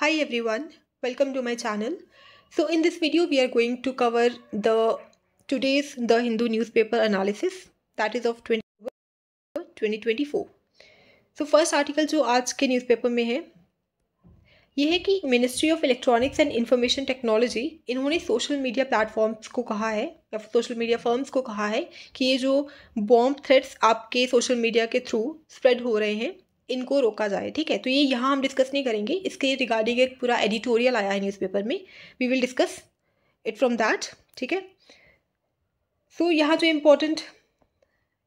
Hi everyone, welcome to my channel. So in this video we are going to cover the today's The Hindu newspaper analysis that is of 20, 2024. So first article जो आज के newspaper में है ये है कि ministry of electronics and information technology इन्होंने social media platforms को कहा है या सोशल मीडिया फर्म्स को कहा है कि ये जो बॉम्ब थ्रेट्स आपके सोशल मीडिया के थ्रू स्प्रेड हो रहे हैं इनको रोका जाए ठीक है तो ये यहाँ हम डिस्कस नहीं करेंगे इसके रिगार्डिंग एक पूरा एडिटोरियल आया है न्यूज़पेपर में we will discuss it from that ठीक है सो यहाँ जो इम्पोर्टेंट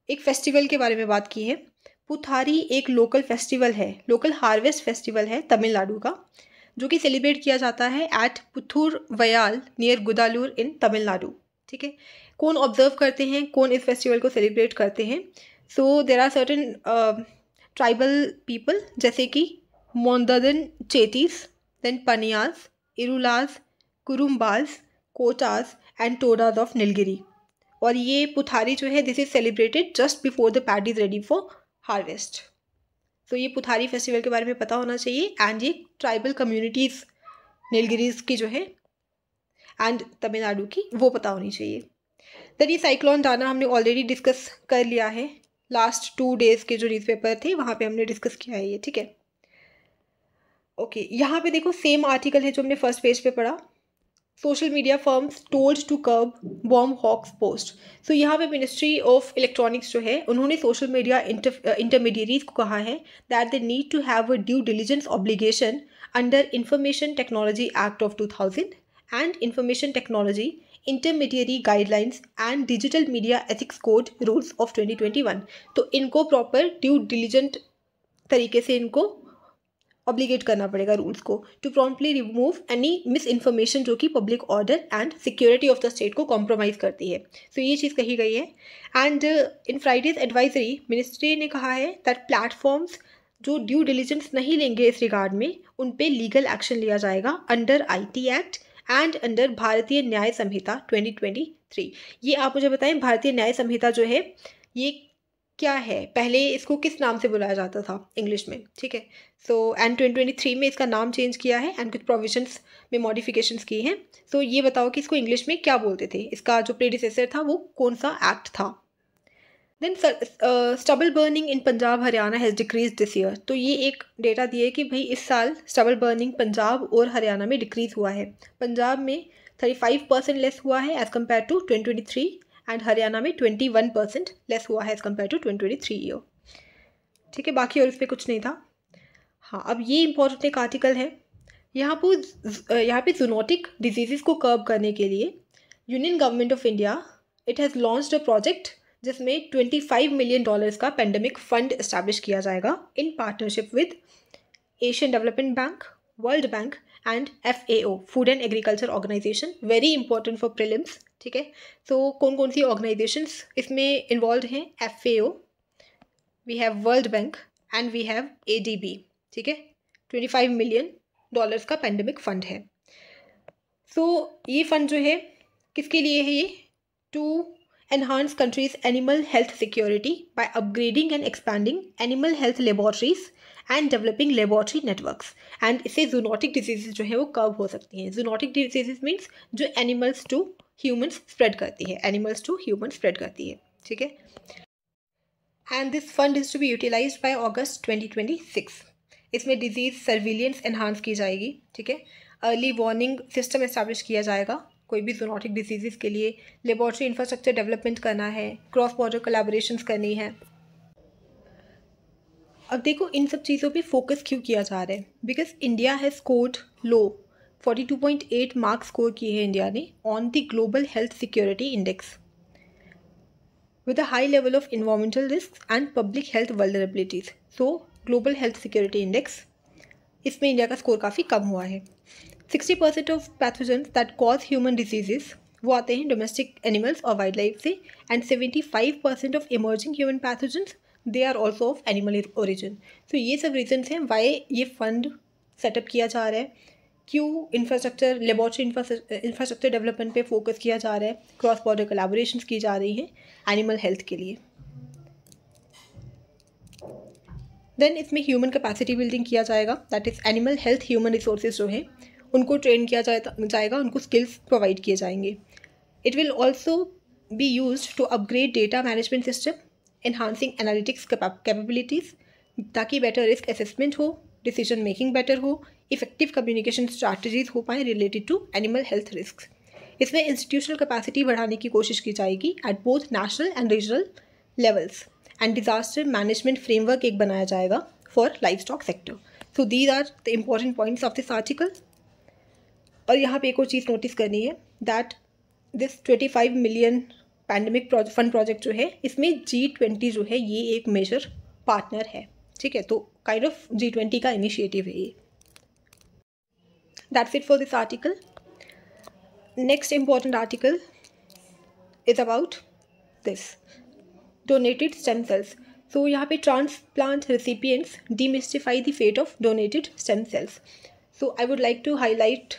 एक फेस्टिवल के बारे में बात की है पुथारी एक लोकल फेस्टिवल है लोकल हार्वेस्ट फेस्टिवल है तमिलनाडु का जो कि सेलिब्रेट किया जाता है at Puthur Vayal near Gudalur in Tamil Nadu ठीक है कौन ऑब्जर्व करते हैं कौन इस फेस्टिवल को सेलिब्रेट करते हैं so there are certain tribal people जैसे कि Mondadan Chettis then Paniyas Irulas Kurumbas Kotas and Todas of Nilgiri और ये पुथारी जो है this is celebrated just before the paddy is ready for harvest तो ये पुथारी फेस्टिवल के बारे में पता होना चाहिए एंड ये ट्राइबल कम्युनिटीज़ नीलगिरीज़ की जो है एंड तमिलनाडु की वो पता होनी चाहिए दैन ये साइक्लोन डाना हमने ऑलरेडी डिस्कस कर लिया है लास्ट टू डेज़ के जो न्यूज़ पेपर थे वहाँ पे हमने डिस्कस किया है ये ठीक है ओके यहाँ पे देखो सेम आर्टिकल है जो हमने फर्स्ट पेज पे पढ़ा social media firms told to curb bomb hoax post so यहाँ पे मिनिस्ट्री ऑफ इलेक्ट्रॉनिक्स जो है उन्होंने सोशल मीडिया इंटरमीडियरीज को कहा है that they need to have a due diligence obligation under information technology act of two thousand and information technology intermediary guidelines and digital media ethics code rules of 2021 तो इनको proper due diligent तरीके से इनको obligate करना पड़ेगा rules को to promptly remove any misinformation जो कि public order and security of the state को कॉम्प्रोमाइज़ करती है सो तो so, ये चीज़ कही गई है and in Friday's advisory ministry ने कहा है दैट प्लेटफॉर्म्स जो ड्यू डिलीजेंस नहीं लेंगे इस रिगार्ड में उन पर लीगल एक्शन लिया जाएगा under I T act and under Bharatiya Nyaya संहिता 2023 ये आप मुझे बताएं भारतीय न्याय संहिता जो है ये क्या है पहले इसको किस नाम से बुलाया जाता था इंग्लिश में ठीक है so and twenty twenty three में इसका नाम चेंज किया है एंड कुछ प्रोविजंस में मॉडिफिकेशंस की हैं सो so, ये बताओ कि इसको इंग्लिश में क्या बोलते थे इसका जो प्रेडिसेसर था वो कौन सा एक्ट था then stubble burning in Punjab Haryana has decrease this year तो ये एक डेटा दिए कि भाई इस साल स्टबल बर्निंग पंजाब और हरियाणा में डिक्रीज़ हुआ है पंजाब में थर्टी फाइव परसेंट लेस हुआ है as compare to twenty twenty three and Haryana में ट्वेंटी वन परसेंट लेस हुआ है as compare to twenty twenty three year ठीक है बाकी और इस पर कुछ नहीं था हाँ अब ये इम्पोर्टेंट एक आर्टिकल है यहाँ पर यहाँ पे जूनोटिक डिजीज़ को कर्व करने के लिए union government of India it has launch a project जिसमें 25 मिलियन डॉलर्स का पेंडेमिक फंड इस्टेब्लिश किया जाएगा in partnership with Asian Development Bank World Bank and F A O food and agriculture organization very important for prelims ठीक है so कौन कौन सी organization इसमें इन्वॉल्व हैं F A O we have World Bank and we have A D B ठीक है twenty five million dollars का पेंडेमिक फंड है सो so, ये फंड जो है किसके लिए है ये to enhance countries' animal health security by upgrading and expanding animal health laboratories and developing laboratory networks and इससे जूनोटिक डिजीजेज जो है वो कर्व हो सकती हैं जूनोटिक डिजीजेज मीन्स जो एनिमल्स टू ह्यूमन्स स्प्रेड करती है एनिमल्स टू ह्यूमन स्प्रेड करती है ठीक है and this fund is to be utilise by August 2026 इसमें डिजीज़ सर्विलियंस एनहांस की जाएगी ठीक है अर्ली वार्निंग सिस्टम इस्टेब्लिश किया जाएगा कोई भी जोनॉटिक डिजीज़ के लिए लेबॉर्ट्री इंफ्रास्ट्रक्चर डेवलपमेंट करना है क्रॉस बॉर्डर कलेबोरेशन करनी है अब देखो इन सब चीज़ों पे फोकस क्यों किया जा रहा है because India has scored low 42.8 marks score किए हैं इंडिया ने on the global health security index with a high level of environmental risk and public health vulnerabilities so global health security index इसमें India का score काफ़ी कम हुआ है sixty percent of pathogen that cause human diseases वो आते हैं domestic animals और वाइल्ड लाइफ से and seventy five percent of emerging human pathogens they are also of animal origin तो ये सब रीजन्स हैं वाई ये फंड सेटअप किया जा रहा है क्यों इंफ्रास्ट्रक्चर लेबॉर्ट्री इंफ्रास्ट्रक्चर डेवलपमेंट पे फोकस किया जा रहा है क्रॉस बॉर्डर कोलाबोरेशन की जा रही हैं एनिमल हेल्थ के लिए देन इसमें ह्यूमन कैपेसिटी बिल्डिंग किया जाएगा that is animal health human resources जो है उनको ट्रेन किया जाए जाएगा उनको स्किल्स प्रोवाइड किए जाएंगे it will also be use to upgrade data management system enhancing analytics capabilities ताकि बेटर रिस्क असेसमेंट हो डिसीजन मेकिंग बेटर हो इफेक्टिव कम्युनिकेशन स्ट्रैटेजीज हो पाएँ related to animal health risk इसमें इंस्टीट्यूशनल कैपेसिटी बढ़ाने की कोशिश की जाएगी at both national and regional levels and disaster management framework एक बनाया जाएगा for life stock sector so these are the important points of this article और यहाँ पे एक और चीज़ नोटिस करनी है that this twenty five million pandemic fund project जो है इसमें जी ट्वेंटी जो है ये एक मेजर पार्टनर है ठीक है तो काइंड ऑफ जी ट्वेंटी का इनिशिएटिव है ये that's it for this article next important article is about this donated stem cells so यहाँ पे transplant recipients demystify the fate of donated stem cells so I would like to highlight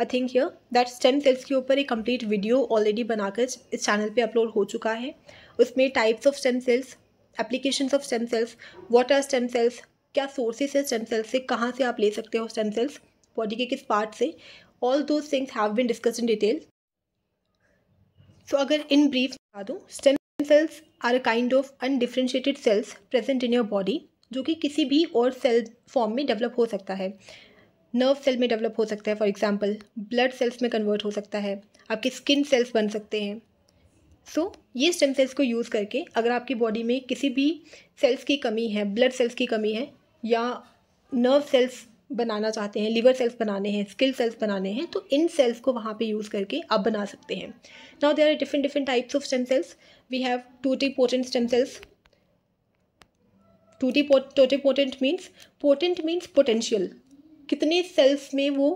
I think yeah that stem cells के ऊपर एक complete video already बनाकर इस channel पे upload हो चुका है उसमें types of stem cells application of stem cells what are stem cells क्या सोर्सेस है स्टेम सेल्स से कहाँ से आप ले सकते हो स्टेम सेल्स बॉडी के किस पार्ट से all those things have been discussed in detail so अगर इन ब्रीफ बता दूँ stem cells are a kind of undifferentiated cells present in your body जो कि किसी भी और सेल फॉर्म में डेवलप हो सकता है नर्व सेल में डेवलप हो सकता है फॉर एग्जांपल ब्लड सेल्स में कन्वर्ट हो सकता है आपके स्किन सेल्स बन सकते हैं सो so, ये स्टेम सेल्स को यूज़ करके अगर आपकी बॉडी में किसी भी सेल्स की कमी है ब्लड सेल्स की कमी है या नर्व सेल्स बनाना चाहते हैं लिवर सेल्स बनाने हैं स्किल सेल्स बनाने हैं तो इन सेल्स को वहाँ पे यूज़ करके आप बना सकते हैं now there are different different types of stem cells we have totipotent stem cells toti totipotent means potent means potential कितने सेल्स में वो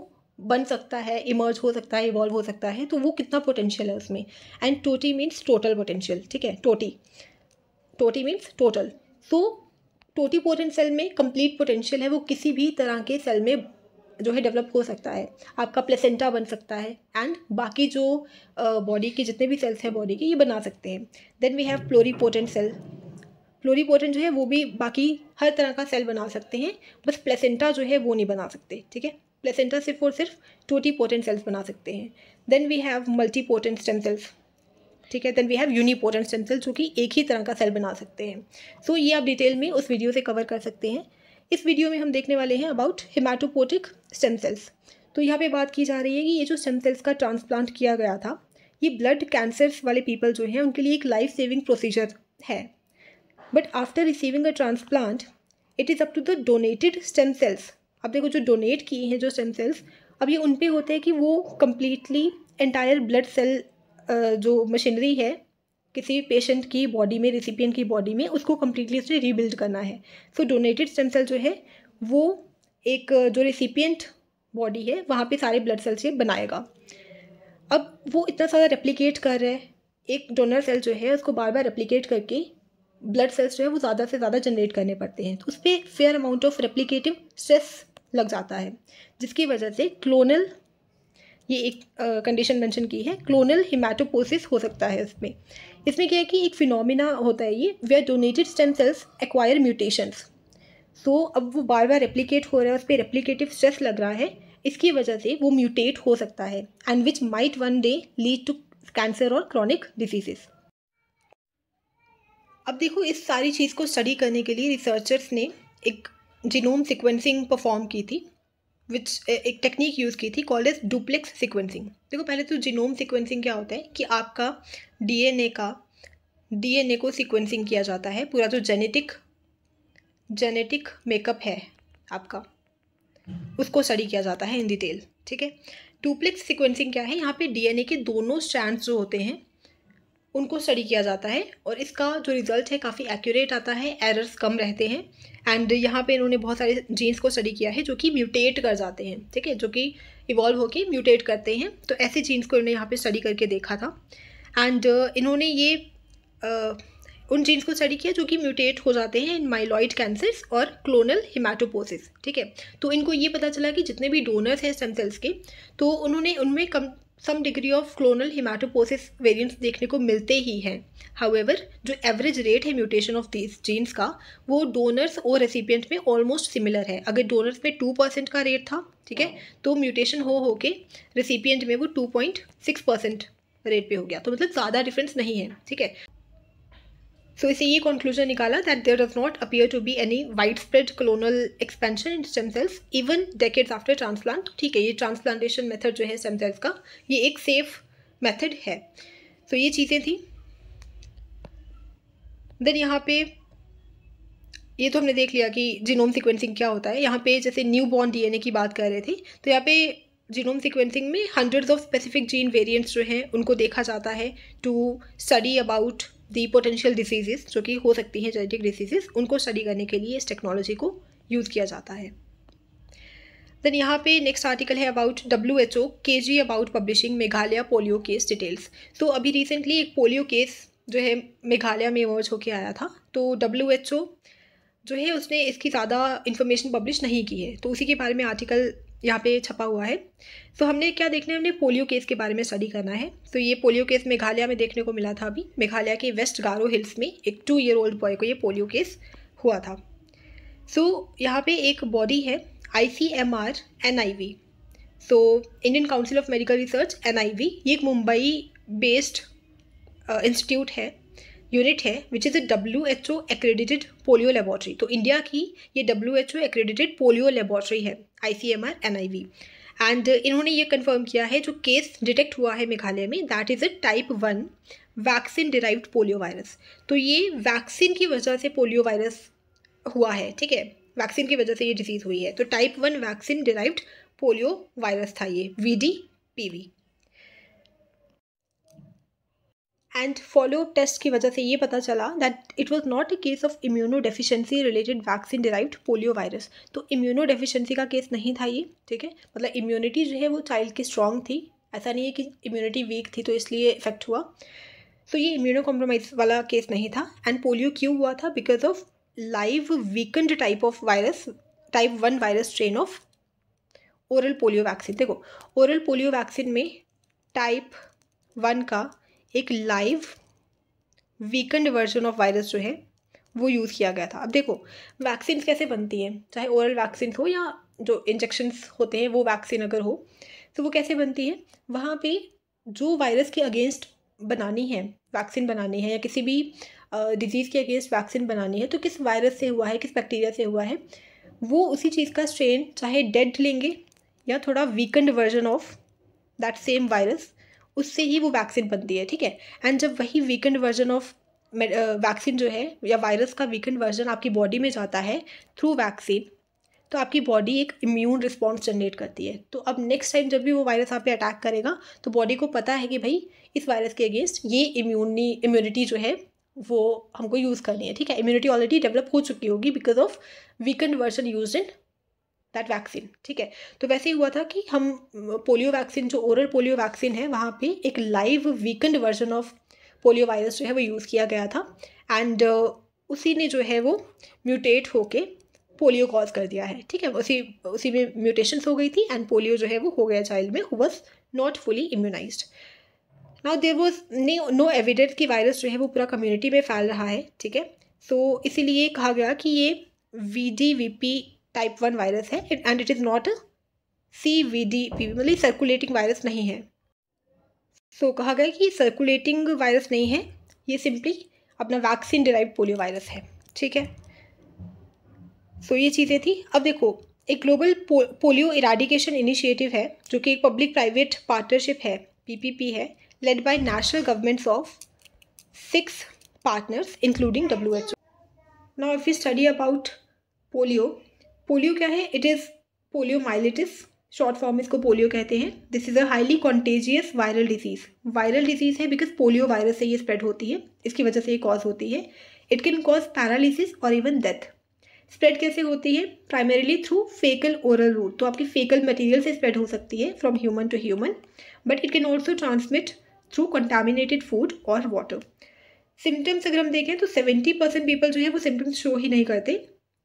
बन सकता है इमर्ज हो सकता है इवॉल्व हो सकता है तो वो कितना पोटेंशियल है उसमें एंड टोटी मीन्स टोटल पोटेंशियल ठीक है टोटी टोटी means total so totipotent cell में कंप्लीट पोटेंशियल है वो किसी भी तरह के सेल में जो है डेवलप हो सकता है आपका प्लेसेंटा बन सकता है एंड बाकी जो बॉडी uh, के जितने भी सेल्स हैं बॉडी के ये बना सकते हैं then we have potent cell pluripotent जो है वो भी बाकी हर तरह का सेल बना सकते हैं बस प्लेसेंटा जो है वो नहीं बना सकते ठीक है प्लेसेंटा सिर्फ और सिर्फ टोटी पोटेंट सेल्स बना सकते हैं then we have multipotent stem cells ठीक है then we have unipotent stem cells जो कि एक ही तरह का सेल बना सकते हैं सो so, ये आप डिटेल में उस वीडियो से कवर कर सकते हैं इस वीडियो में हम देखने वाले हैं अबाउट हिमाटोपोटिक स्टेम सेल्स तो यहाँ पे बात की जा रही है कि ये जो स्टेम सेल्स का ट्रांसप्लांट किया गया था ये ब्लड कैंसर्स वाले पीपल जो हैं उनके लिए एक लाइफ सेविंग प्रोसीजर है but after receiving a transplant it is up to the donated stem cells अब देखो जो डोनेट किए हैं जो स्टेम सेल्स अब ये उन पर होते हैं कि वो कम्प्लीटली एंटायर ब्लड सेल जो मशीनरी है किसी पेशेंट की बॉडी में रिसिपियंट की बॉडी में उसको कम्प्लीटली उसने रीबिल्ड करना है सो डोनेटेड स्टेम सेल जो है वो एक जो रिसिपियंट बॉडी है वहाँ पे सारे ब्लड सेल्स ये बनाएगा अब वो इतना सारा रेप्लीकेट कर रहा है एक डोनर सेल जो है उसको बार बार रेप्लीकेट करके ब्लड सेल्स जो है वो ज़्यादा से ज़्यादा जनरेट करने पड़ते हैं तो उस पर fair amount of replicative stress लग जाता है जिसकी वजह से क्लोनल ये एक कंडीशन मेंशन की है क्लोनल हिमाटोपोसिस हो सकता है इसमें इसमें क्या है कि एक फिनोमिना होता है ये way donated stem cells acquire mutations so अब वो बार बार रेप्लीकेट हो रहा है उस पर रेप्लीकेटिव स्ट्रेस लग रहा है इसकी वजह से वो म्यूटेट हो सकता है and which might one day lead to cancer और क्रॉनिक डिजीजेस अब देखो इस सारी चीज़ को स्टडी करने के लिए रिसर्चर्स ने एक जीनोम सिक्वेंसिंग परफॉर्म की थी विच एक टेक्निक यूज़ की थी कॉल इज डुप्लेक्स सिक्वेंसिंग देखो पहले तो जीनोम सिक्वेंसिंग क्या होता है कि आपका डीएनए का डीएनए को सिक्वेंसिंग किया जाता है पूरा जो जेनेटिक जेनेटिक मेकअप है आपका उसको स्टडी किया जाता है इन डिटेल ठीक है डुप्लेक्स सिक्वेंसिंग क्या है यहाँ पे डीएनए के दोनों स्ट्रैंड्स जो होते हैं उनको स्टडी किया जाता है और इसका जो रिज़ल्ट है काफ़ी एक्यूरेट आता है एरर्स कम रहते हैं एंड यहाँ पे इन्होंने बहुत सारे जीन्स को स्टडी किया है जो कि म्यूटेट कर जाते हैं ठीक है जो कि इवॉल्व होकर म्यूटेट करते हैं तो ऐसे जीन्स को इन्होंने यहाँ पे स्टडी करके देखा था एंड uh, इन्होंने ये आ, uh, उन जीन्स को स्टडी किया जो कि म्यूटेट हो जाते हैं इन माइलॉइड कैंसर्स और क्लोनल हिमाटोपोसिस ठीक है तो इनको ये पता चला कि जितने भी डोनर्स हैं स्टेम सेल्स के तो उन्होंने उनमें कम some degree of clonal hematopoiesis variants देखने को मिलते ही हैं हाउएवर जो एवरेज रेट है म्यूटेशन ऑफ दिस जीन्स का वो डोनर्स और रेसिपियंट में ऑलमोस्ट सिमिलर है अगर डोनर्स में टू परसेंट का रेट था ठीक है हाँ। तो म्यूटेशन हो हो के रेसिपियंट में वो two point six percent rate पे हो गया तो मतलब ज़्यादा डिफरेंस नहीं है ठीक है सो इसे ये कंक्लूजन निकाला that there does not appear to be any wide spread clonal expansion in stem cells even decades after transplant ठीक है ये ट्रांसप्लांटेशन मेथड जो है स्टेम सेल्स का ये एक सेफ मेथड है सो so, ये चीज़ें थी देन यहाँ पे ये तो हमने देख लिया कि जीनोम सिक्वेंसिंग क्या होता है यहाँ पे जैसे न्यू बॉर्न डी की बात कर रहे थे तो यहाँ पे जीनोम सिक्वेंसिंग में hundreds of specific gene variants जो हैं उनको देखा जाता है to study about the potential diseases जो कि हो सकती हैं जेनेटिक डिसीजेस उनको स्टडी करने के लिए इस टेक्नोलॉजी को यूज़ किया जाता है देन यहाँ पे नेक्स्ट आर्टिकल है अबाउट डब्ल्यू एच ओ के जी about publishing Meghalaya polio case details तो अभी रिसेंटली एक पोलियो केस जो है मेघालय में इमर्ज होके आया था तो डब्ल्यू एच ओ जो है उसने इसकी ज़्यादा इन्फॉर्मेशन पब्लिश नहीं की है तो उसी के बारे में आर्टिकल यहाँ पे छपा हुआ है तो हमने क्या देखना है हमने पोलियो केस के बारे में स्टडी करना है तो ये पोलियो केस मेघालय में देखने को मिला था अभी मेघालय के वेस्ट गारो हिल्स में एक टू ईयर ओल्ड बॉय को ये पोलियो केस हुआ था सो so, यहाँ पे एक बॉडी है I C M R N I V so Indian Council of Medical Research N I V ये एक मुंबई बेस्ड इंस्टीट्यूट है यूनिट है which is a W H O accredited polio laboratory तो इंडिया की ये W H O accredited polio laboratory है I C M R N I V and इन्होंने ये कन्फर्म किया है जो केस डिटेक्ट हुआ है मेघालय में that is a type one vaccine derived polio virus तो ये वैक्सीन की वजह से पोलियो वायरस हुआ है ठीक है वैक्सीन की वजह से ये डिजीज़ हुई है तो type one vaccine derived polio virus था ये V D P V and follow up test की वजह से ये पता चला that it was not a case of immuno deficiency related vaccine derived polio virus तो इम्यूनो डेफिशिएंसी का केस नहीं था ये ठीक है मतलब इम्यूनिटी जो है वो चाइल्ड की स्ट्रांग थी ऐसा नहीं है कि इम्यूनिटी वीक थी तो इसलिए इफेक्ट हुआ तो so, ये इम्यूनो कॉम्प्रोमाइज वाला केस नहीं था एंड पोलियो क्यों हुआ था because of live weakened type of virus type one virus strain of oral polio vaccine देखो ओरल पोलियो वैक्सीन में टाइप वन का एक live weakened version of virus जो है वो यूज़ किया गया था अब देखो वैक्सीन कैसे बनती हैं चाहे ओरल वैक्सीन हो या जो इंजेक्शन्स होते हैं वो वैक्सीन अगर हो तो वो कैसे बनती है वहाँ पे जो वायरस के अगेंस्ट बनानी है वैक्सीन बनानी है या किसी भी डिजीज़ के अगेंस्ट वैक्सीन बनानी है तो किस वायरस से हुआ है किस बैक्टीरिया से हुआ है वो उसी चीज़ का स्ट्रेन चाहे डेड लेंगे या थोड़ा weakened version of that same virus उससे ही वो वैक्सीन बनती है ठीक है एंड जब वही वीकेंड वर्जन ऑफ वैक्सीन जो है या वायरस का वीकेंड वर्जन आपकी बॉडी में जाता है थ्रू वैक्सीन तो आपकी बॉडी एक इम्यून रिस्पॉन्स जनरेट करती है तो अब नेक्स्ट टाइम जब भी वो वायरस आप पे अटैक करेगा तो बॉडी को पता है कि भाई इस वायरस के अगेंस्ट ये इम्यूनी इम्यूनिटी जो है वो हमको यूज़ करनी है ठीक है इम्यूनिटी ऑलरेडी डेवलप हो चुकी होगी because of weakened version use in that vaccine ठीक है तो वैसे ही हुआ था कि हम पोलियो वैक्सीन जो ओरल पोलियो वैक्सीन है वहाँ पे एक live weakened version of polio virus जो है वो यूज़ किया गया था एंड uh, उसी ने जो है वो म्यूटेट होके पोलियो कॉज कर दिया है ठीक है उसी उसी में म्यूटेशंस हो गई थी एंड पोलियो जो है वो हो गया चाइल्ड में who was not fully immunize now there was नी नो एविडेंस कि वायरस जो है वो पूरा कम्युनिटी में फैल रहा है ठीक है सो so, इसीलिए कहा गया कि ये V D V P type one virus है and it is not a C V D P V मतलब सर्कुलेटिंग वायरस नहीं है सो so, कहा गया कि सर्कुलेटिंग वायरस नहीं है ये सिंपली अपना वैक्सीन डिराइव पोलियो वायरस है ठीक है सो so, ये चीज़ें थी अब देखो एक ग्लोबल पो, पोलियो इराडिकेशन इनिशिएटिव है जो कि एक पब्लिक प्राइवेट पार्टनरशिप है पीपीपी है led by national governments of six partners including W H O now if you study about polio polio क्या है it is poliomyelitis short form इसको पोलियो कहते हैं this is a highly contagious viral disease viral disease है because polio virus से ये spread होती है इसकी वजह से ये कॉज होती है इट कैन कॉज पैरालिसिस और इवन डेथ स्प्रेड कैसे होती है primarily through fecal oral route तो आपकी फेकल मटेरियल से स्प्रेड हो सकती है from human to human but it can also transmit through contaminated food और वाटर सिम्टम्स अगर हम देखें तो सेवेंटी परसेंट पीपल जो है वो सिम्टम्स शो ही नहीं करते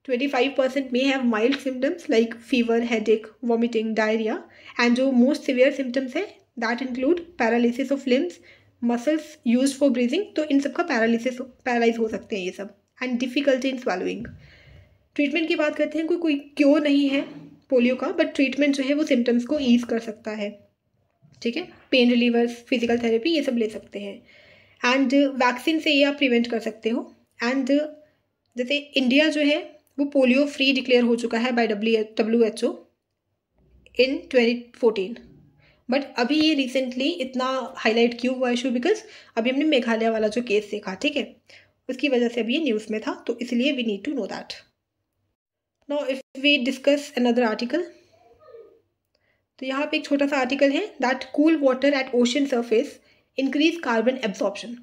twenty five percent may have mild symptoms like fever headache vomiting diarrhea and जो मोस्ट सिवियर सिम्टम्स है that include paralysis of limbs muscles use for breathing तो इन सबका पैरालिसिस पैरालाइज हो सकते हैं ये सब and difficulty in swallowing treatment की बात करते हैं कोई कोई क्योर नहीं है पोलियो का बट ट्रीटमेंट जो है वो सिम्टम्स को ईज कर सकता है ठीक है पेन रिलीवर्स फिजिकल थेरेपी ये सब ले सकते हैं एंड वैक्सीन से ये आप प्रिवेंट कर सकते हो एंड जैसे इंडिया जो है वो पोलियो फ्री डिक्लेयर हो चुका है by W W H O in twenty fourteen but अभी ये रिसेंटली इतना हाईलाइट क्यों हुआ इशू बिकॉज अभी हमने मेघालय वाला जो केस देखा ठीक है उसकी वजह से अभी ये न्यूज़ में था तो इसलिए we need to know that now if we discuss another article तो यहाँ पे एक छोटा सा आर्टिकल है that cool water at ocean surface increase carbon absorption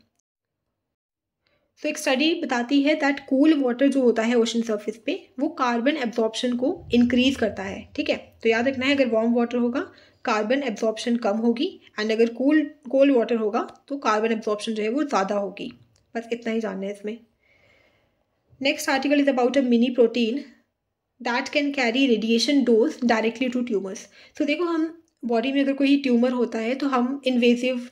तो एक स्टडी बताती है दैट कूल वाटर जो होता है ओशन सर्फिस पे वो कार्बन एब्जॉर्प्शन को इंक्रीज करता है ठीक है तो याद रखना है अगर वार्म वाटर होगा कार्बन एब्जॉर्प्शन कम होगी एंड अगर कूल कोल्ड वाटर होगा तो कार्बन एब्जॉर्प्शन जो है वो ज़्यादा होगी बस इतना ही जानना है इसमें next article is about a mini protein that can carry radiation dose directly to tumours तो देखो हम बॉडी में अगर कोई ट्यूमर होता है तो हम इन्वेजिव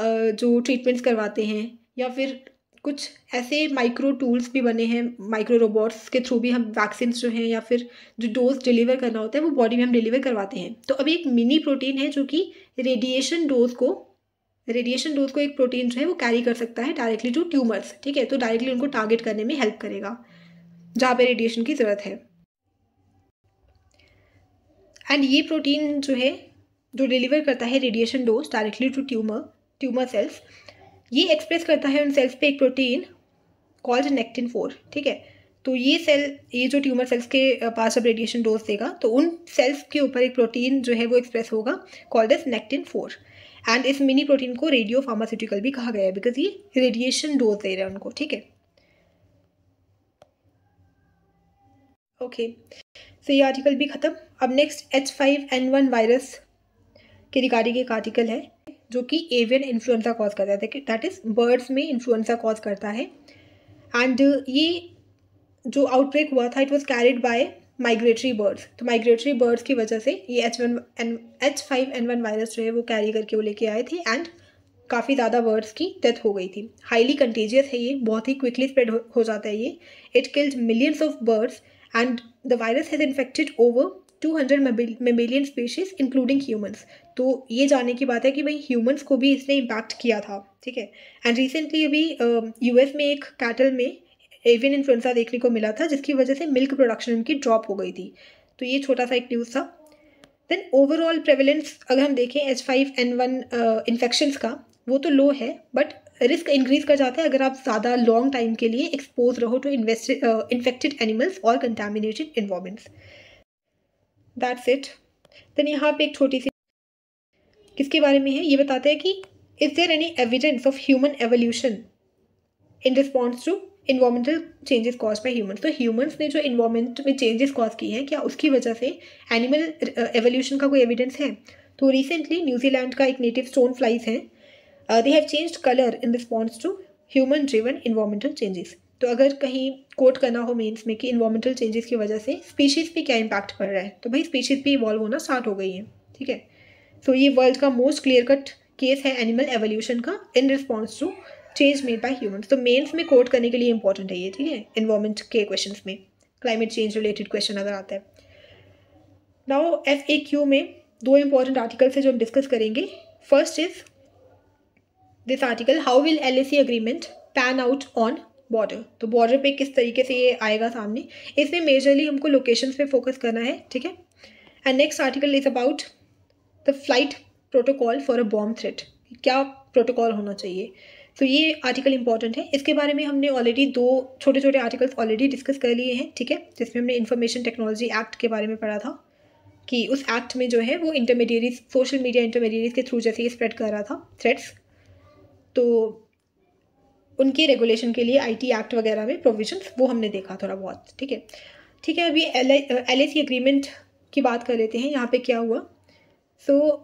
जो ट्रीटमेंट्स करवाते हैं या फिर कुछ ऐसे माइक्रो टूल्स भी बने हैं माइक्रो रोबोट्स के थ्रू भी हम वैक्सीन जो हैं या फिर जो डोज डिलीवर करना होता है वो बॉडी में हम डिलीवर करवाते हैं तो अभी एक मिनी प्रोटीन है जो कि रेडिएशन डोज को रेडिएशन डोज को एक प्रोटीन जो है वो कैरी कर सकता है डायरेक्टली टू ट्यूमर्स ठीक है तो डायरेक्टली उनको टारगेट करने में हेल्प करेगा जहाँ पर रेडिएशन की ज़रूरत है एंड ये प्रोटीन जो है जो डिलीवर करता है radiation dose directly to tumour tumour cells ये एक्सप्रेस करता है उन सेल्स पे एक प्रोटीन कॉल्ड नेक्टिन फोर ठीक है तो ये सेल ये जो ट्यूमर सेल्स के पास अब रेडिएशन डोज देगा तो उन सेल्स के ऊपर एक प्रोटीन जो है वो एक्सप्रेस होगा called as nectin four and इस मिनी प्रोटीन को रेडियो फार्मास्यूटिकल भी कहा गया है बिकॉज ये रेडिएशन डोज दे रहा है उनको ठीक है ओके सो ये आर्टिकल भी ख़त्म अब next H five N one virus के रिगार्डिंग एक आर्टिकल है जो कि एवियन इन्फ्लुएंजा कॉज करता है दैट इज़ बर्ड्स में इन्फ्लुएंजा कॉज करता है एंड ये जो आउटब्रेक हुआ था it was carried by migratory birds तो माइग्रेटरी बर्ड्स की वजह से ये H one N H five N one virus जो है वो कैरी करके वो लेके आए थे एंड काफ़ी ज़्यादा बर्ड्स की डेथ हो गई थी हाईली कंटेजियस है ये बहुत ही क्विकली स्प्रेड हो, जाता है ये it killed millions of birds and the virus has infected over two 200 mammalian species including humans तो ये जानने की बात है कि भाई ह्यूमन्स को भी इसने इम्पैक्ट किया था ठीक है एंड रिसेंटली अभी यूएस में एक कैटल में एवियन इन्फ्लुएंजा देखने को मिला था जिसकी वजह से मिल्क प्रोडक्शन उनकी ड्रॉप हो गई थी तो ये छोटा सा एक न्यूज़ था देन ओवरऑल प्रेवलेंस अगर हम देखें H five N one infections का वो तो लो है बट रिस्क इंक्रीज कर जाता है अगर आप ज़्यादा लॉन्ग टाइम के लिए एक्सपोज रहो टू इन्फेक्टेड एनिमल्स और contaminated environments that's it then यहाँ पे एक छोटी सी किसके बारे में है ये बताते हैं कि is there any evidence of human evolution in response to environmental changes cause by human तो ह्यूमन्स ने जो इन्वामेंट में चेंजेस कॉज किए हैं क्या उसकी वजह से एनिमल एवोल्यूशन uh, का कोई एविडेंस है तो रिसेंटली न्यूजीलैंड का एक नेटिव स्टोन फ्लाइज हैं they have change colour in response to human driven environmental changes तो अगर कहीं कोट करना हो मेंस में कि इन्वामेंटल चेंजेस की वजह से स्पीशीज़ पे क्या इम्पैक्ट पड़ रहा है तो भाई स्पीशीज़ भी इवॉल्व होना स्टार्ट हो गई है ठीक है सो ये वर्ल्ड का मोस्ट क्लियर कट केस है एनिमल एवोल्यूशन का in response to change made by human तो मेन्स में कोट करने के लिए इंपॉर्टेंट है ये ठीक है इन्वामेंट के क्वेश्चन में क्लाइमेट चेंज रिलेटेड क्वेश्चन अगर आता है नाउ एफ ए क्यू में दो इंपॉर्टेंट आर्टिकल्स है जो हम डिस्कस करेंगे first is this article how will L A C agreement pan out on border तो बॉर्डर पे किस तरीके से ये आएगा सामने इसमें मेजरली हमको लोकेशंस पे फोकस करना है ठीक है and next article is about the flight protocol for a bomb threat क्या प्रोटोकॉल होना चाहिए तो ये आर्टिकल इंपॉर्टेंट है इसके बारे में हमने ऑलरेडी दो छोटे छोटे आर्टिकल्स ऑलरेडी डिस्कस कर लिए हैं ठीक है जिसमें हमने इन्फॉर्मेशन टेक्नोलॉजी एक्ट के बारे में पढ़ा था कि उस एक्ट में जो है वो इंटरमीडिएरीज सोशल मीडिया इंटरमीडिएरीज के थ्रू जैसे ये स्प्रेड कर रहा था थ्रेड्स तो उनके रेगुलेशन के लिए आईटी एक्ट वगैरह में प्रोविजन वो हमने देखा थोड़ा बहुत ठीक है ठीक है अभी एल एल एग्रीमेंट की बात कर लेते हैं यहाँ पे क्या हुआ सो so,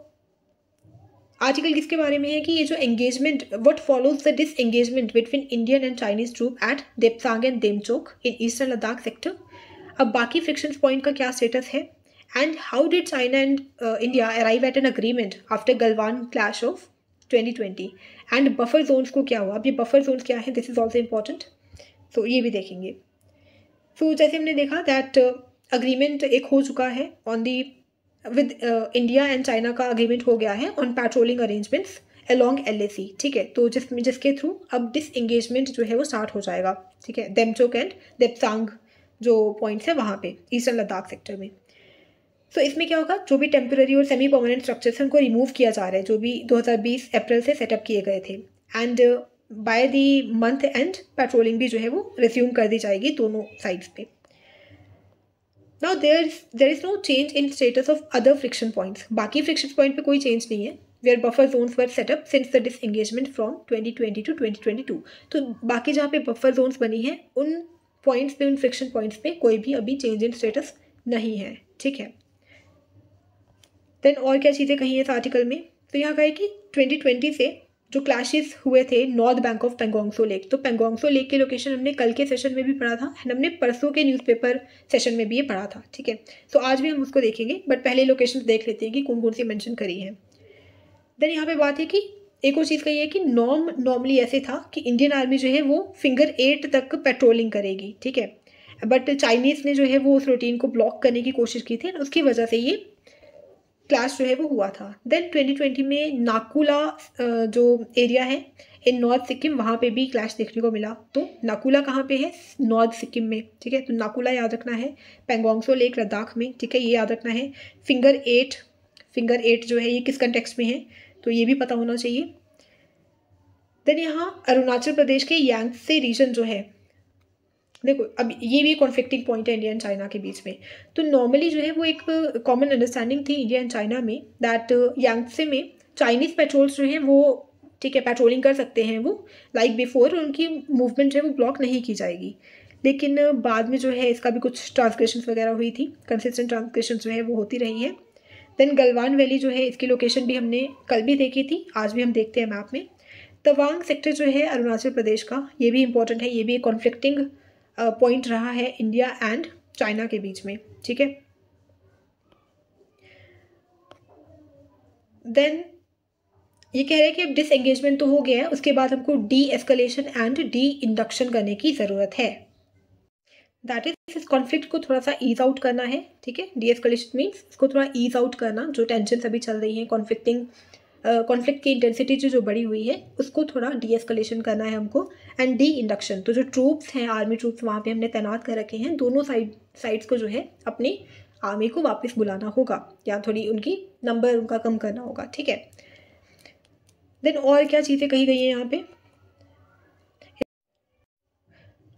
आर्टिकल किसके बारे में है कि ये जो engagement what follows the disengagement between Indian and Chinese troop at Depsang and Demchok in eastern Ladakh sector अब बाकी फ्रिक्शन पॉइंट का क्या स्टेटस है and how did China and India arrive at an agreement after Galwan clash of twenty and buffer zones को क्या हुआ अब ये बफर जोन्स क्या है this is also important so ये भी देखेंगे सो so, जैसे हमने देखा दैट अग्रीमेंट uh, एक हो चुका है on the with India and China का अग्रीमेंट हो गया है on patrolling arrangements along L A C ठीक है तो जिस जिसके थ्रू अब डिस इंगेजमेंट जो है वो स्टार्ट हो जाएगा ठीक है देमचोक एंड देपसांग जो पॉइंट्स है वहाँ पे ईस्टर्न लद्दाख सेक्टर में सो so, इसमें क्या होगा जो भी टेम्प्रेरी और सेमी परमानेंट स्ट्रक्चर्स हैं उनको रिमूव किया जा रहा है जो भी 2020 अप्रैल से सेटअप किए गए थे and by the month end patrolling भी जो है वो रिज्यूम कर दी जाएगी दोनों साइड्स पे now there there is no change in status of other friction points बाकी फ्रिक्शन पॉइंट पे कोई चेंज नहीं है they are buffer zones were setup since the disengagement from twenty two two तो बाकी जहाँ पे बफर जोन्स बनी हैं उन पॉइंट्स पे उन फ्रिक्शन पॉइंट्स पे कोई भी अभी चेंज इन स्टेटस नहीं है ठीक है देन और क्या चीज़ें कही हैं इस आर्टिकल में तो यहाँ कहा है कि 2020 से जो क्लैशेस हुए थे north bank of Pangong Tso lake तो पेंगोंगसो लेक के लोकेशन हमने कल के सेशन में भी पढ़ा था एंड हमने परसों के न्यूज़पेपर सेशन में भी ये पढ़ा था ठीक है सो आज भी हम उसको देखेंगे बट पहले लोकेशन देख लेते हैं कि कौन कौन सी मैंशन करी है देन यहाँ पर बात है कि एक और चीज़ का ये है कि नॉर्म नॉर्मली ऐसे था कि इंडियन आर्मी जो है वो फिंगर एट तक पेट्रोलिंग करेगी ठीक है बट चाइनीज़ ने जो है वो उस रूटीन को ब्लॉक करने की कोशिश की थी उसकी वजह से ये क्लास जो है वो हुआ था देन 2020 में नाकुला जो एरिया है इन नॉर्थ सिक्किम वहाँ पे भी क्लैश देखने को मिला तो नाकुला कहाँ पे है नॉर्थ सिक्किम में ठीक है तो नाकुला याद रखना है पेंगोंगसो लेक लद्दाख में ठीक है ये याद रखना है फिंगर एट फिंगर एट जो है ये किस कंटेक्स्ट में है तो ये भी पता होना चाहिए देन यहाँ अरुणाचल प्रदेश के यांगसे रीजन जो है देखो अब ये भी कॉन्फ्लिक्टिंग पॉइंट है इंडिया एंड चाइना के बीच में तो नॉर्मली जो है वो एक कॉमन अंडरस्टैंडिंग थी इंडिया एंड चाइना में दैट यांगसे uh, में चाइनीज़ पेट्रोल्स जो हैं वो ठीक है पेट्रोलिंग कर सकते हैं वो लाइक बिफोर उनकी मूवमेंट जो है वो ब्लॉक नहीं की जाएगी लेकिन uh, बाद में जो है इसका भी कुछ ट्रांसग्रेशन वगैरह हुई थी कंसिस्टेंट ट्रांसग्रेशन जो है वो होती रही है देन गलवान वैली जो है इसकी लोकेशन भी हमने कल भी देखी थी आज भी हम देखते हैं मैप में तवांग सेक्टर जो है अरुणाचल प्रदेश का ये भी इंपॉर्टेंट है ये भी एक कॉन्फ्लिक्टिंग पॉइंट रहा है इंडिया एंड चाइना के बीच में ठीक है देन ये कह रहे हैं कि अब डिसंगेजमेंट तो हो गया है उसके बाद हमको de escalation and de induction करने की ज़रूरत है दैट इज इस कॉन्फ्लिक्ट को थोड़ा सा ईज आउट करना है ठीक है डी एस्कलेशन मीन्स इसको थोड़ा ईज आउट करना जो टेंशन अभी चल रही है कॉन्फ्लिक्टिंग कॉन्फ्लिक्ट की इंटेंसिटी जो जो बढ़ी हुई है उसको थोड़ा डी एस्कलेशन करना है हमको एंड डी इंडक्शन तो जो ट्रूप्स हैं आर्मी ट्रूप्स वहाँ पे हमने तैनात कर रखे हैं दोनों साइड साइड्स को जो है अपनी आर्मी को वापस बुलाना होगा या थोड़ी उनकी नंबर उनका कम करना होगा ठीक है देन और क्या चीज़ें कही गई हैं यहाँ पे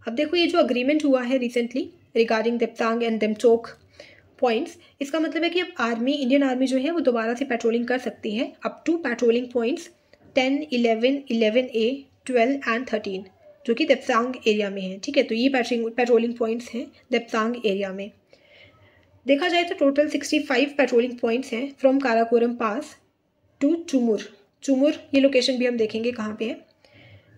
अब देखो ये जो अग्रीमेंट हुआ है recently regarding Depsang and Demchok points इसका मतलब है कि अब आर्मी इंडियन आर्मी जो है वो दोबारा से पेट्रोलिंग कर सकती है up to patrolling points ten eleven eleven A twelve and thirteen जो कि देपसांग एरिया में है ठीक है तो ये पेट्रोलिंग पॉइंट्स हैं देपसांग एरिया में देखा जाए तो total sixty five patrolling points हैं from Karakoram pass to Chumur Chumur ये लोकेशन भी हम देखेंगे कहाँ पे है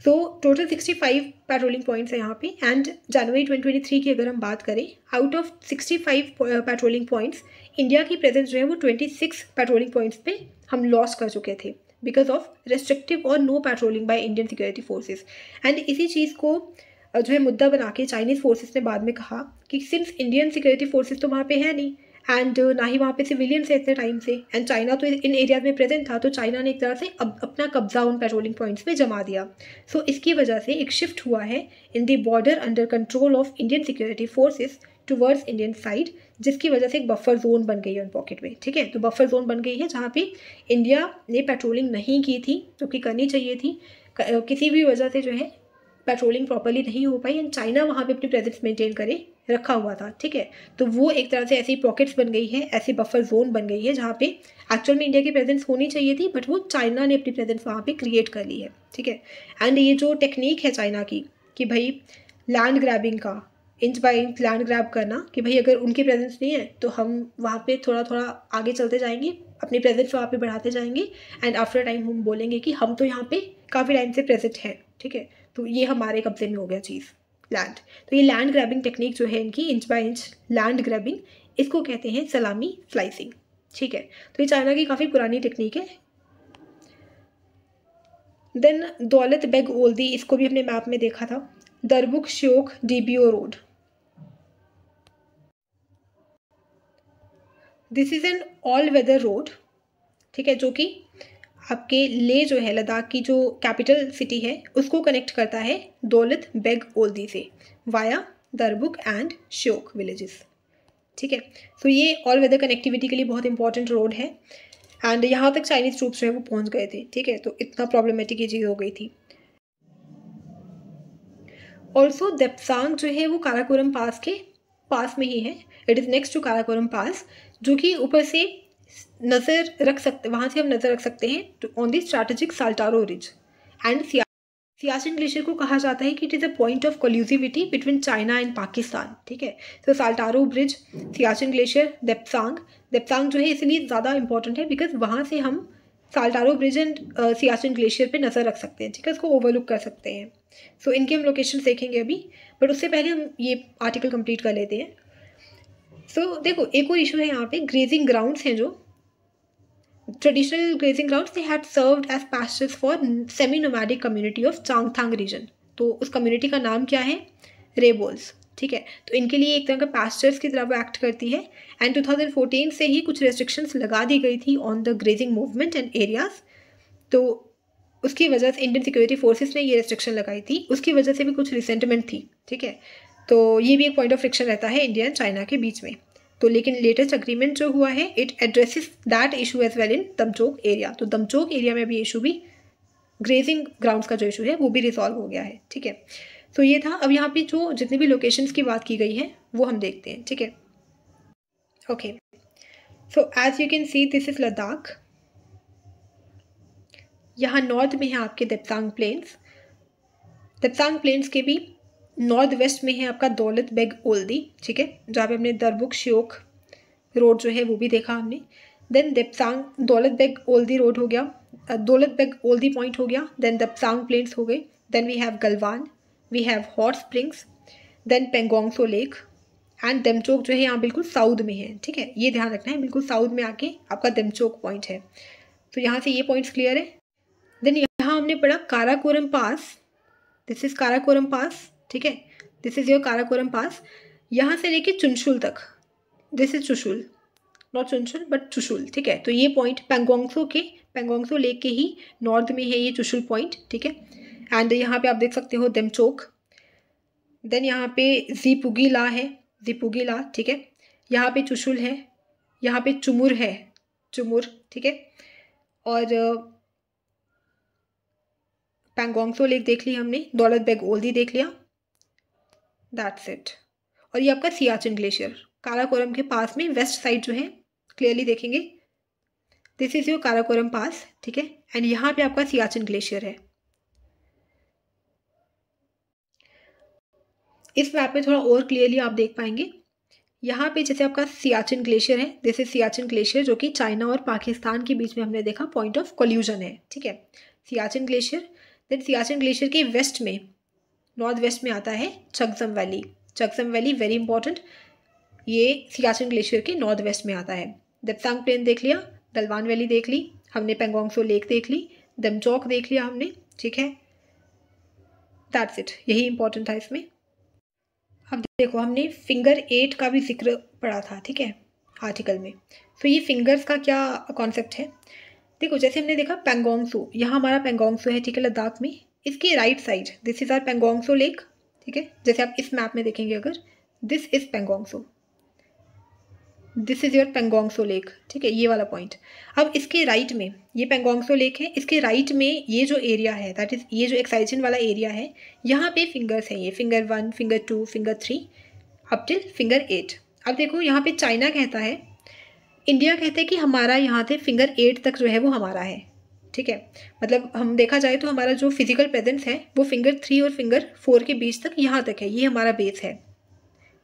तो total sixty five patrolling points है यहाँ पे and January twenty twenty three की अगर हम बात करें out of sixty five patrolling points India की प्रेजेंस जो है वो ट्वेंटी सिक्स पेट्रोलिंग पॉइंट्स पे हम लॉस कर चुके थे बिकॉज ऑफ रेस्ट्रिक्टिव और no patrolling by Indian security forces and इसी चीज़ को uh, जो है मुद्दा बना के चाइनीज़ फोर्सेज ने बाद में कहा कि सिंस इंडियन सिक्योरिटी फोर्सेज तो वहाँ पे है नहीं एंड uh, ना ही वहाँ पे सिविलियंस है इतने टाइम से एंड चाइना तो इन एरियाज में प्रेजेंट था तो चाइना ने एक तरह से अब अपना कब्जा उन पेट्रोलिंग पॉइंट्स में जमा दिया सो so, इसकी वजह से एक शिफ्ट हुआ है in the border under control of Indian security forces towards Indian side जिसकी वजह से एक बफर जोन बन गई है उन पॉकेट में ठीक है तो बफर जोन बन गई है जहाँ पे इंडिया ने पेट्रोलिंग नहीं की थी जो कि करनी चाहिए थी किसी भी वजह से जो है पेट्रोलिंग प्रॉपरली नहीं हो पाई एंड चाइना वहाँ पे अपनी प्रेजेंस मेंटेन करे रखा हुआ था ठीक है तो वो एक तरह से ऐसी पॉकेट्स बन गई है ऐसी बफर जोन बन गई है जहाँ पे एक्चुअल में इंडिया की प्रेजेंस होनी चाहिए थी बट वो चाइना ने अपनी प्रेजेंस वहाँ पे क्रिएट कर ली है ठीक है एंड ये जो टेक्निक है चाइना की कि भाई लैंड ग्रैबिंग का inch by inch land grab करना कि भाई अगर उनकी प्रेजेंस नहीं है तो हम वहाँ पे थोड़ा थोड़ा आगे चलते जाएंगे अपनी प्रेजेंस वहाँ पे बढ़ाते जाएंगे एंड आफ्टर टाइम हम बोलेंगे कि हम तो यहाँ पे काफ़ी टाइम से प्रेजेंट हैं ठीक है तो ये हमारे कब्जे में हो गया चीज़ लैंड तो ये लैंड ग्रैबिंग टेक्निक जो है इनकी inch by inch land grabbing इसको कहते हैं सलामी स्लाइसिंग ठीक है तो ये चाइना की काफ़ी पुरानी टेक्निक है देन दौलत बेग ओल्दी इसको भी हमने मैप में देखा था Darbuk Shyok DBO road this is an all weather road ठीक है जो कि आपके ले जो है लद्दाख की जो कैपिटल सिटी है उसको कनेक्ट करता है दौलत बेग ओल्दी से via Darbuk and Shyok villages ठीक है सो ये ऑल वेदर कनेक्टिविटी के लिए बहुत इंपॉर्टेंट रोड है एंड यहाँ तक चाइनीज़ ट्रूप्स जो है वो पहुँच गए थे ठीक है तो इतना प्रॉब्लमेटिक ये चीज़ हो गई थी ऑल्सो देपसांग जो है वो काराकोरम पास के पास में ही है it is next to Karakoram pass जो कि ऊपर से नज़र रख सकते वहाँ से हम नज़र रख सकते हैं on the strategic Saltoro ridge and Siachen glacier को कहा जाता है कि it is a point of collusivity between China and Pakistan ठीक है so Saltoro bridge Siachen glacier Depsang Depsang जो है इसलिए ज़्यादा इंपॉर्टेंट है बिकॉज वहाँ से हम Saltoro bridge and Siachen glacier पे नज़र रख सकते हैं ठीक है इसको ओवरलुक कर सकते हैं सो so, इनके हम लोकेशन देखेंगे अभी बट उससे पहले हम ये आर्टिकल कंप्लीट कर लेते हैं सो so, देखो एक और इशू है यहाँ पे ग्रेजिंग ग्राउंड्स हैं जो traditional grazing grounds they had served as pastures for semi nomadic community of Changthang region तो उस कम्युनिटी का नाम क्या है रेबोल्स ठीक है तो इनके लिए एक तरह का पैस्टर्स की तरह वो एक्ट करती है एंड 2014 से ही कुछ रेस्ट्रिक्शंस लगा दी गई थी on the grazing movement and areas तो उसकी वजह से इंडियन सिक्योरिटी फोर्सेस ने ये रेस्ट्रिक्शन लगाई थी उसकी वजह से भी कुछ रिसेंटमेंट थी ठीक है तो ये भी एक पॉइंट ऑफ फ्रिक्शन रहता है इंडिया एंड चाइना के बीच में तो लेकिन लेटेस्ट अग्रीमेंट जो हुआ है it addresses that issue as well in Demchok area तो दमचोक एरिया में भी इशू भी ग्रेजिंग ग्राउंड्स का जो इशू है वो भी रिजॉल्व हो गया है ठीक है तो ये था अब यहाँ पे जो जितनी भी लोकेशंस की बात की गई है वो हम देखते हैं ठीक है okay so as you can see this is Ladakh यहाँ नॉर्थ में है आपके देपतांग प्लेन्स देपतांग प्लेन्स के भी नॉर्थ वेस्ट में है आपका दौलत बेग ओल्दी ठीक है जहाँ पे हमने दरबुक श्योक रोड जो है वो भी देखा हमने देन देपसांग दौलत बेग ओल्दी रोड हो गया दौलत बेग ओल्दी पॉइंट हो गया देन देपसांग प्लेन्स हो गए then we have Galwan we have hot springs then Pangong Tso lake and Demchok जो है यहाँ बिल्कुल साउथ में है ठीक है ये ध्यान रखना है बिल्कुल साउथ में आके आपका दमचोक पॉइंट है तो यहाँ से ये पॉइंट्स क्लियर है देन यहाँ हमने पढ़ा Karakoram pass this is Karakoram pass ठीक है this is your Karakoram pass यहाँ से लेके चुनशुल तक this is Chushul not Chunshul but Chushul ठीक है तो ये पॉइंट पेंगोंगसो के पेंगोंगसो लेक के ही नॉर्थ में है ये चुशुल पॉइंट ठीक है एंड यहाँ पे आप देख सकते हो देमचोक देन यहाँ पे ला है ला ठीक है यहाँ पे चुशुल है यहाँ पे चुमुर है चुमुर ठीक है और पेंगोंगसो लेक देख ली हमने दौलत बेग ओल्दी देख लिया दैट्स इट और ये आपका सियाचिन ग्लेशियर काराकोरम के पास में वेस्ट साइड जो है क्लियरली देखेंगे this is your Karakoram pass ठीक है एंड यहाँ पे आपका सियाचिन ग्लेशियर है इस मैप में थोड़ा और क्लियरली आप देख पाएंगे यहाँ पे जैसे आपका सियाचिन ग्लेशियर है दिस इज सियाचिन ग्लेशियर जो कि चाइना और पाकिस्तान के बीच में हमने देखा पॉइंट ऑफ कोल्यूजन है ठीक है Siachen glacier then Siachen glacier के वेस्ट में नॉर्थ वेस्ट में आता है Chakjam valley Chakjam valley very important ये सियाचिन ग्लेशियर के नॉर्थ वेस्ट में आता है दिपसांग प्लेन देख लिया दलवान वैली देख ली हमने पेंगोंगसो लेक देख ली दमचौक देख लिया हमने ठीक है दैट्स इट यही इंपॉर्टेंट था इसमें अब देखो हमने फिंगर एट का भी जिक्र पढ़ा था ठीक है आर्टिकल में तो ये फिंगर्स का क्या कॉन्सेप्ट है देखो जैसे हमने देखा पेंगोंगसो यहाँ हमारा पेंगोंगसो है ठीक है लद्दाख में इसकी right side this is our Pangong Tso lake ठीक है जैसे आप इस मैप में देखेंगे अगर this is Pangong Tso this is your Pangong Tso lake ठीक है ये वाला पॉइंट अब इसके राइट में ये पेंगोंगसो लेक है इसके राइट में ये जो एरिया है दैट इज़ ये जो एक्साइजन वाला एरिया है यहाँ पे फिंगर्स हैं ये finger one finger two finger three up till finger eight अब देखो यहाँ पे चाइना कहता है इंडिया कहते हैं कि हमारा यहाँ से फिंगर एट तक जो है वो हमारा है ठीक है मतलब हम देखा जाए तो हमारा जो फिजिकल प्रेजेंस है वो फिंगर थ्री और फिंगर फोर के बीच तक यहाँ तक है ये हमारा बेस है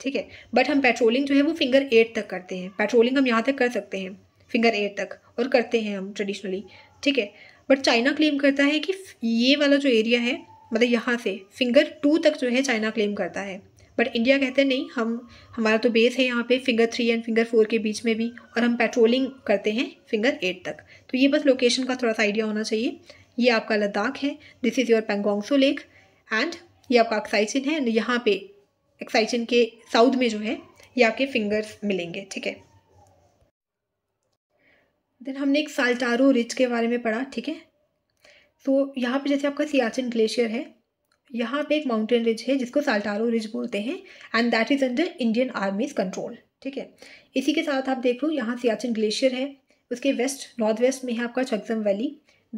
ठीक है बट हम पेट्रोलिंग जो है वो फिंगर एट तक करते हैं पेट्रोलिंग हम यहाँ तक कर सकते हैं फिंगर एट तक और करते हैं हम ट्रेडिशनली ठीक है बट चाइना क्लेम करता है कि ये वाला जो एरिया है मतलब यहाँ से फिंगर टू तक जो है चाइना क्लेम करता है बट इंडिया कहते हैं नहीं हम हमारा तो बेस है यहाँ पे finger three and finger four के बीच में भी और हम पेट्रोलिंग करते हैं फिंगर एट तक तो ये बस लोकेशन का थोड़ा सा आइडिया होना चाहिए ये आपका लद्दाख है this is your Pangong Tso lake and ये आपका एक्साइचिन है यहाँ पे एक्साइचिन के साउथ में जो है ये आपके फिंगर्स मिलेंगे ठीक है देन हमने एक साल्टारो रिज के बारे में पढ़ा ठीक है तो यहाँ पे जैसे आपका सियाचिन ग्लेशियर है यहाँ पे एक माउंटेन रिज है जिसको साल्टारो रिज बोलते हैं and that is under Indian army's control ठीक है इसी के साथ आप देख लो यहाँ सियाचिन ग्लेशियर है उसके वेस्ट नॉर्थ वेस्ट में है आपका छक्सम वैली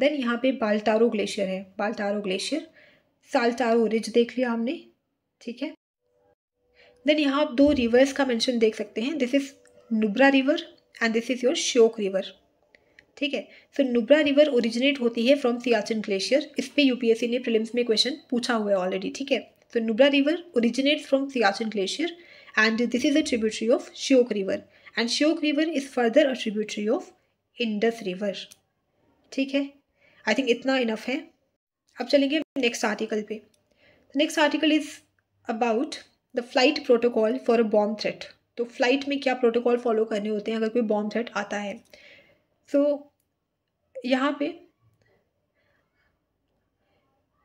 देन यहाँ पे बाल्टारो ग्लेशियर है बाल्टारो ग्लेशियर साल्टारो रिज देख लिया हमने ठीक है देन यहाँ आप दो रिवर्स का मैंशन देख सकते हैं this is Nubra river and this is your Shyok river ठीक है फिर नुब्रा रिवर ओरिजिनेट होती है फ्रॉम सियाचिन ग्लेशियर इस पर यूपीएससी ने प्रिलिम्स में क्वेश्चन पूछा हुआ है ऑलरेडी ठीक है so Nubra river originate from Siachen glacier and this is a tributary of Shyok river and Shyok river is further a tributary of Indus river ठीक है आई थिंक इतना इनफ है अब चलेंगे नेक्स्ट आर्टिकल पे next article is about the flight protocol for a bomb threat तो flight में क्या प्रोटोकॉल फॉलो करने होते हैं अगर कोई बॉम्ब थ्रेट आता है सो यहाँ पे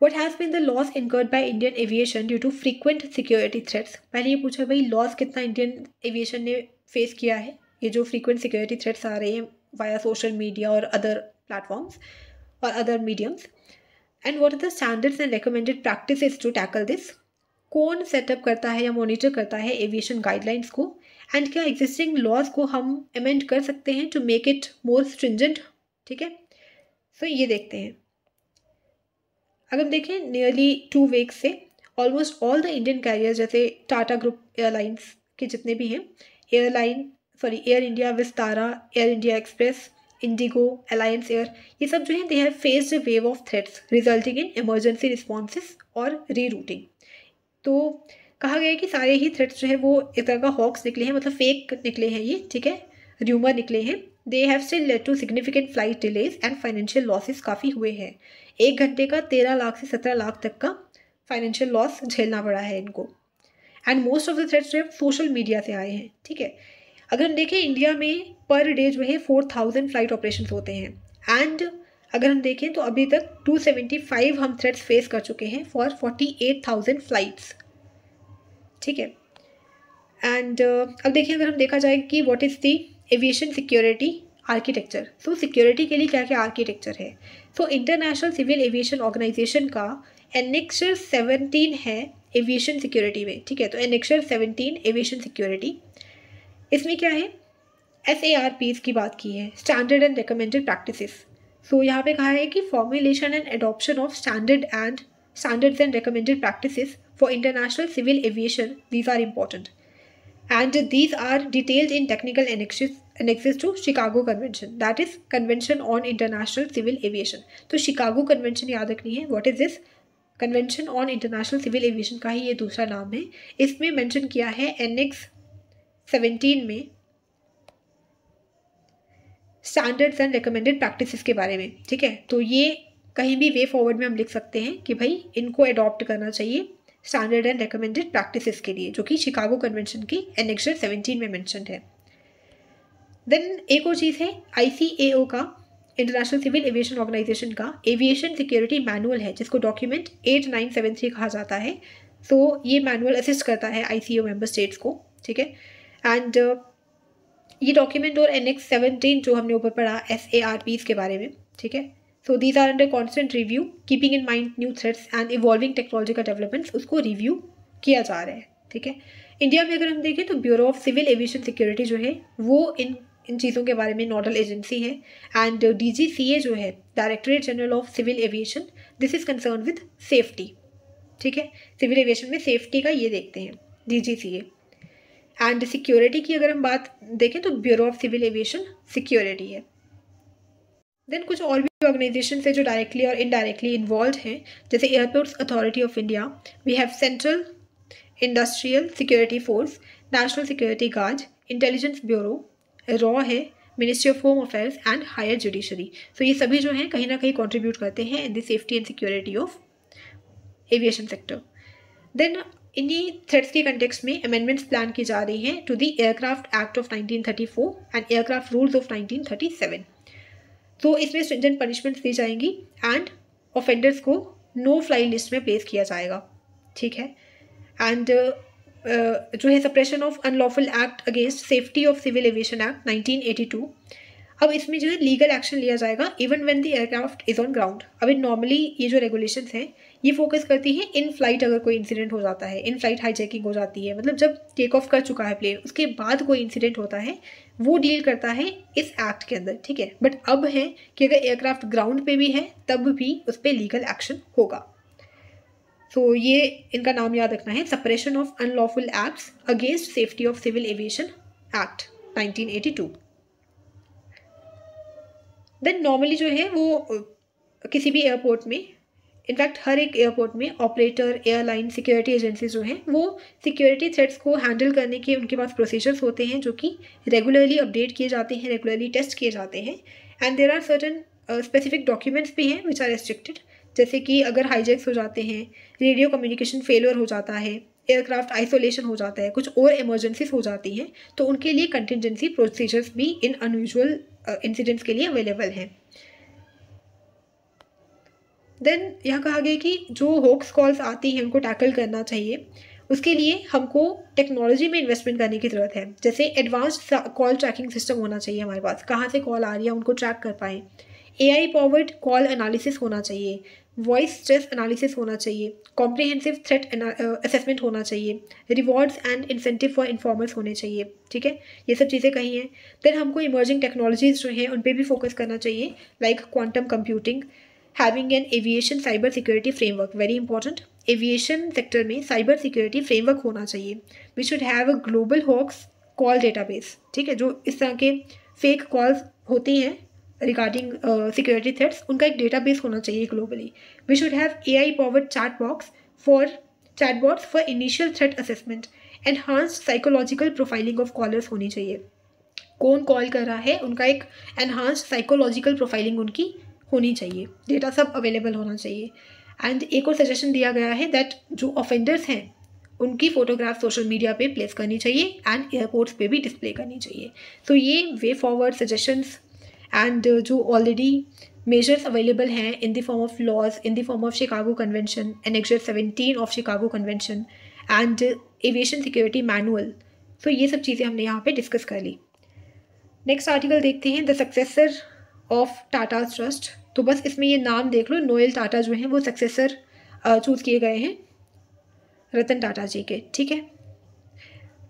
what has been the loss incurred by Indian aviation due to frequent security threats मैंने ये पूछा भाई लॉस कितना इंडियन एविएशन ने फेस किया है ये जो फ्रीक्वेंट सिक्योरिटी थ्रेट्स आ रहे हैं वाया सोशल मीडिया और अदर प्लेटफॉर्म्स और other mediums and what are the standards and recommended practice to tackle this कौन सेटअप करता है या मॉनिटर करता है एविएशन गाइडलाइंस को एंड क्या एग्जिस्टिंग लॉज को हम अमेंड कर सकते हैं to make it more stringent ठीक है सो ये देखते हैं अगर हम देखें नियरली टू वीक्स से almost all the Indian carrier जैसे टाटा ग्रुप एयरलाइंस के जितने भी हैं airline sorry Air India Vistara Air India Express IndiGo Alliance Air ये सब जो है they have faced wave of threats resulting in emergency response और री रूटिंग तो कहा गया है कि सारे ही थ्रेड्स जो है वो एक तरह का हॉक्स निकले हैं मतलब फेक निकले हैं ये ठीक है र्यूमर निकले हैं they have still led to significant flight delays and financial losses काफ़ी हुए हैं एक घंटे का तेरह लाख से सत्रह लाख तक का फाइनेंशियल लॉस झेलना पड़ा है इनको and most of the threats जो है सोशल मीडिया से आए हैं ठीक है अगर हम देखें इंडिया में पर डे जो है फोर थाउजेंड फ्लाइट ऑपरेशन होते हैं एंड अगर हम देखें तो अभी तक टू सेवेंटी फ़ाइव हम थ्रेड्स फेस कर चुके हैं for forty eight thousand flights ठीक है एंड uh, अब देखिए अगर हम देखा जाए कि what is the aviation security architecture so security के लिए क्या क्या आर्किटेक्चर है so international civil aviation organisation का एनेक्शर सेवनटीन है एविएशन सिक्योरिटी में ठीक है तो एनेक्शर सेवनटीन एविएशन सिक्योरिटी इसमें क्या है एस ए आर पीज की बात की है standard and recommended practice so यहाँ पे कहा है कि formulation and adoption of standard and standards and recommended practice for international civil aviation, these are important. And these are detailed in technical annexes, annexes to chicago convention that is convention on international civil aviation तो chicago convention yaad rakhni hai what is this convention on international civil aviation का ही ये दूसरा नाम है इसमें mention किया है एनेक्स सेवेंटीन में स्टैंडर्ड्स एंड रिकमेंडेड प्रैक्टिसेस के बारे में ठीक है तो ये कहीं भी वे फॉरवर्ड में हम लिख सकते हैं कि भाई इनको अडॉप्ट करना चाहिए स्टैंडर्ड एंड रिकमेंडेड प्रैक्टिसेस के लिए जो कि शिकागो कन्वेंशन की एनेक्शन सेवनटीन में मैंशन है देन एक और चीज़ है आई का इंटरनेशनल सिविल एविएशन ऑर्गेनाइजेशन का एविएशन सिक्योरिटी मैनुअल है जिसको document eight nine seven three कहा जाता है सो so, ये मैनुअल असिस्ट करता है I C O member states को ठीक है एंड ये डॉक्यूमेंट और एन एक्स सेवनटीन जो हमने ऊपर पढ़ा एस ए आर पीज के बारे में ठीक है so these are under constant review keeping in mind new threats and evolving technological developments उसको रिव्यू किया जा रहा है ठीक है इंडिया में अगर हम देखें तो bureau of civil aviation security जो है वो इन इन चीज़ों के बारे में नोडल एजेंसी है and D G C A जो है directorate general of civil aviation this is concern with safety ठीक है सिविल एविएशन में सेफ्टी का ये देखते हैं D G A and security की अगर हम बात देखें तो bureau of civil aviation security है देन कुछ और भी ऑर्गेनाइजेशन है जो डायरेक्टली और इनडायरेक्टली इन्वॉल्व हैं जैसे airports authority of India we have central industrial security force national security guard intelligence bureau रॉ है ministry of home affairs and higher judiciary so ये सभी जो हैं कहीं ना कहीं कॉन्ट्रीब्यूट करते हैं in the safety and security of aviation sector then इन्हीं थ्रेड्स के कंटेक्स में अमेंडमेंट्स प्लान की जा रही हैं to the aircraft act of 1934 and aircraft rules of 1937 तो इसमें स्ट्रिंजेंट पनिशमेंट्स दी जाएंगी एंड ऑफेंडर्स को नो फ्लाई लिस्ट में प्लेस किया जाएगा ठीक है एंड uh, uh, जो है suppression of unlawful act against safety of civil aviation act to अब इसमें जो है लीगल एक्शन लिया जाएगा even when the aircraft is on ground अभी नॉर्मली ये जो रेगुलेशंस हैं ये फोकस करती है इन फ्लाइट अगर कोई इंसिडेंट हो जाता है इन फ्लाइट हाईजैकिंग हो जाती है मतलब जब टेक ऑफ कर चुका है प्लेन उसके बाद कोई इंसिडेंट होता है वो डील करता है इस एक्ट के अंदर ठीक है बट अब है कि अगर एयरक्राफ्ट ग्राउंड पे भी है तब भी उस पर लीगल एक्शन होगा सो so, ये इनका नाम याद रखना है suppression of unlawful acts against safety of civil aviation act 1982 then normally जो है वो किसी भी एयरपोर्ट में इनफैक्ट हर एक एयरपोर्ट में ऑपरेटर एयरलाइन सिक्योरिटी एजेंसी जो हैं वो सिक्योरिटी थ्रेट्स को हैंडल करने के उनके पास प्रोसीजर्स होते हैं जो कि रेगुलरली अपडेट किए जाते हैं रेगुलरली टेस्ट किए जाते हैं and there are certain specific documents भी हैं विच आर रेस्ट्रिक्टेड जैसे कि अगर हाईजैक्स हो जाते हैं रेडियो कम्युनिकेशन फेलियर हो जाता है एयरक्राफ्ट आइसोलेशन हो जाता है कुछ और इमरजेंसीज हो जाती हैं तो उनके लिए कंटिजेंसी प्रोसीजर्स भी इन अनयूजल इंसिडेंट्स uh, के लिए अवेलेबल हैं देन यहाँ कहा गया कि जो होक्स कॉल्स आती हैं उनको टैकल करना चाहिए उसके लिए हमको टेक्नोलॉजी में इन्वेस्टमेंट करने की ज़रूरत है जैसे एडवांस कॉल ट्रैकिंग सिस्टम होना चाहिए हमारे पास कहाँ से कॉल आ रही है उनको ट्रैक कर पाएँ A I powered call analysis होना चाहिए वॉइस स्ट्रेस एनालिसिस होना चाहिए कॉम्प्रिहेंसिव थ्रेट असेसमेंट होना चाहिए rewards and incentive for informers होने चाहिए ठीक है ये सब चीज़ें कही हैं देन हमको इमर्जिंग टेक्नोलॉजीज़ जो हैं उन पर भी फोकस करना चाहिए like quantum computing having an aviation cyber security framework very important aviation sector में साइबर सिक्योरिटी फ्रेमवर्क होना चाहिए we should have a global hoax call database ठीक है जो इस तरह के फेक कॉल्स होते हैं रिगार्डिंग सिक्योरिटी थ्रेट्स उनका एक डेटाबेस होना चाहिए globally we should have A I powered chat box for chat box for initial threat assessment enhanced psychological profiling of callers होनी चाहिए कौन कॉल कर रहा है उनका एक एनहांस्ड साइकोलॉजिकल प्रोफाइलिंग उनकी होनी चाहिए डेटा सब अवेलेबल होना चाहिए एंड एक और सजेशन दिया गया है दैट जो ऑफेंडर्स हैं उनकी फ़ोटोग्राफ सोशल मीडिया पे प्लेस करनी चाहिए एंड एयरपोर्ट्स पे भी डिस्प्ले करनी चाहिए सो so, ये वे फॉरवर्ड सजेशंस एंड जो ऑलरेडी मेजर्स अवेलेबल हैं in the form of laws in the form of Chicago convention convention annexure seventeen of Chicago convention and aviation security manual so ये सब चीज़ें हमने यहाँ पे discuss कर ली नेक्स्ट आर्टिकल देखते हैं the successor of Tata trust तो बस इसमें ये नाम देख लो नोएल टाटा जो हैं वो सक्सेसर चूज़ किए गए हैं रतन टाटा जी के ठीक है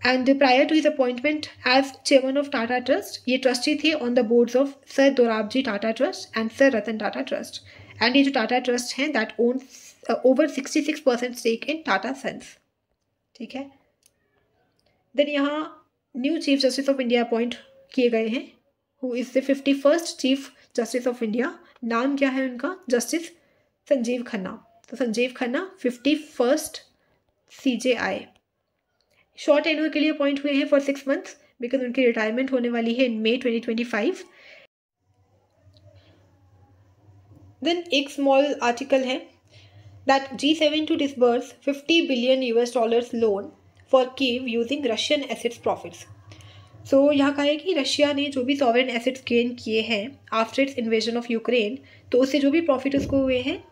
and prior to his appointment as chairman of Tata trust ये ट्रस्टी थे on the boards of sir Dorabji Tata trust and sir Ratan Tata trust and ये जो टाटा ट्रस्ट हैं that own over sixty six percent stake in Tata sons ठीक है then यहाँ new chief justice of India appoint किए गए हैं who is the fifty first chief justice of India नाम क्या है उनका जस्टिस संजीव खन्ना तो Sanjiv Khanna fifty first C J I short annual के लिए अपॉइंट हुए हैं फॉर सिक्स मंथ्स बिकॉज उनकी रिटायरमेंट होने वाली है in May twenty twenty five then एक स्मॉल आर्टिकल है that G seven to disburse fifty billion US dollars loan for Kyiv using Russian assets profits so so, यहाँ कहा है कि रशिया ने जो भी सॉवरन एसेट्स गेन किए हैं after its invasion of Ukraine तो उससे जो भी प्रॉफिट उसको हुए हैं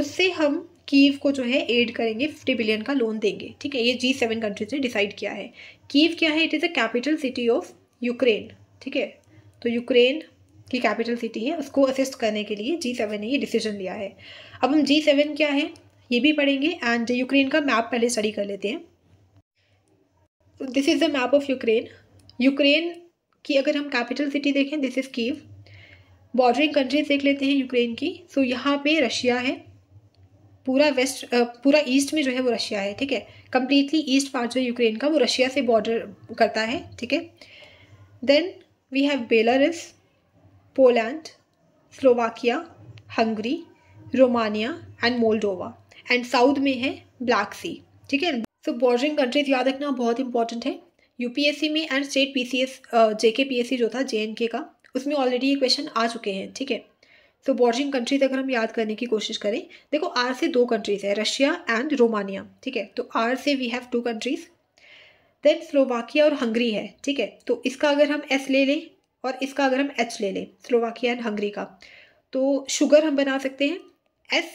उससे हम कीव को जो है एड करेंगे फिफ्टी बिलियन का लोन देंगे ठीक है ये जी सेवन कंट्रीज ने डिसाइड किया है कीव क्या है it is a capital city of Ukraine ठीक है तो यूक्रेन की कैपिटल सिटी है उसको असिस्ट करने के लिए जी सेवन ने ये डिसीजन लिया है अब हम जी सेवन क्या है ये भी पढ़ेंगे एंड यूक्रेन का मैप पहले स्टडी कर लेते हैं this is the map of Ukraine Ukraine की अगर हम कैपिटल सिटी देखें this is Kyiv bordering countries देख लेते हैं यूक्रेन की सो so, यहाँ पे रशिया है पूरा वेस्ट पूरा ईस्ट में जो है वो रशिया है ठीक है कम्प्लीटली ईस्ट पार्ट जो है यूक्रेन का वो रशिया से बॉर्डर करता है ठीक है then we have Belarus Poland Slovakia Hungary Romania and Moldova and south में है ब्लैक सी ठीक है सो बॉर्डरिंग कंट्रीज याद रखना बहुत इंपॉर्टेंट है यूपीएससी में and state PCS JK PSC जो था जेएनके का उसमें ऑलरेडी ये क्वेश्चन आ चुके हैं ठीक है सो बॉर्जिंग कंट्रीज अगर हम याद करने की कोशिश करें देखो आर से दो कंट्रीज है रशिया एंड रोमानिया ठीक है तो आर से we have two countries then Slovakia और हंगरी है ठीक है तो इसका अगर हम एस ले लें और इसका अगर हम एच ले लें स्लोवाकिया एंड हंगरी का तो शुगर हम बना सकते हैं S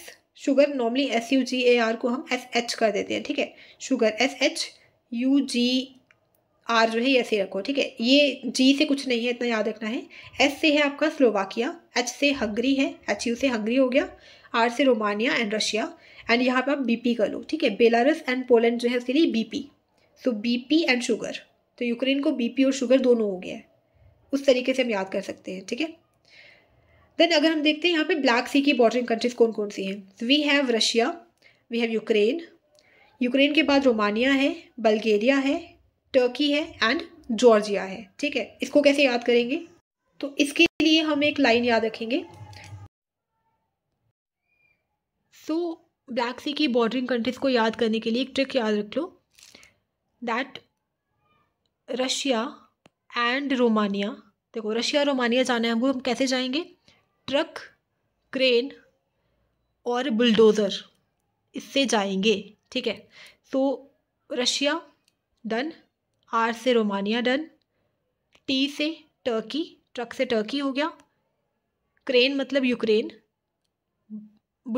sugar normally S U G A R को हम एस एच कर देते हैं ठीक है sugar S H U G R जो है ये ऐसे रखो ठीक है ये जी से कुछ नहीं है इतना याद रखना है एस से है आपका स्लोवाकिया एच से हंगरी है एच यू से हंगरी हो गया आर से रोमानिया एंड रशिया एंड यहाँ पे आप बी पी कर लो ठीक है बेलारस एंड पोलैंड जो है उसके लिए P so B P and sugar तो यूक्रेन को बी पी और शुगर दोनों हो गया है उस तरीके से हम याद कर सकते हैं ठीक है देन अगर हम देखते हैं यहाँ पे ब्लैक सी की बॉर्डरिंग कंट्रीज कौन कौन सी हैं we have Russia we have Ukraine Ukraine के बाद रोमानिया है बल्गेरिया है टर्की है एंड जॉर्जिया है ठीक है इसको कैसे याद करेंगे तो इसके लिए हम एक लाइन याद रखेंगे सो ब्लैक सी की बॉर्डरिंग कंट्रीज़ को याद करने के लिए एक ट्रिक याद रख लो दैट रशिया एंड रोमानिया देखो रशिया रोमानिया जाना है हमको हम कैसे जाएंगे ट्रक क्रेन और बुलडोज़र इससे जाएंगे ठीक है सो रशिया डन आर से रोमानिया डन टी से टर्की ट्रक से टर्की हो गया क्रेन मतलब Ukraine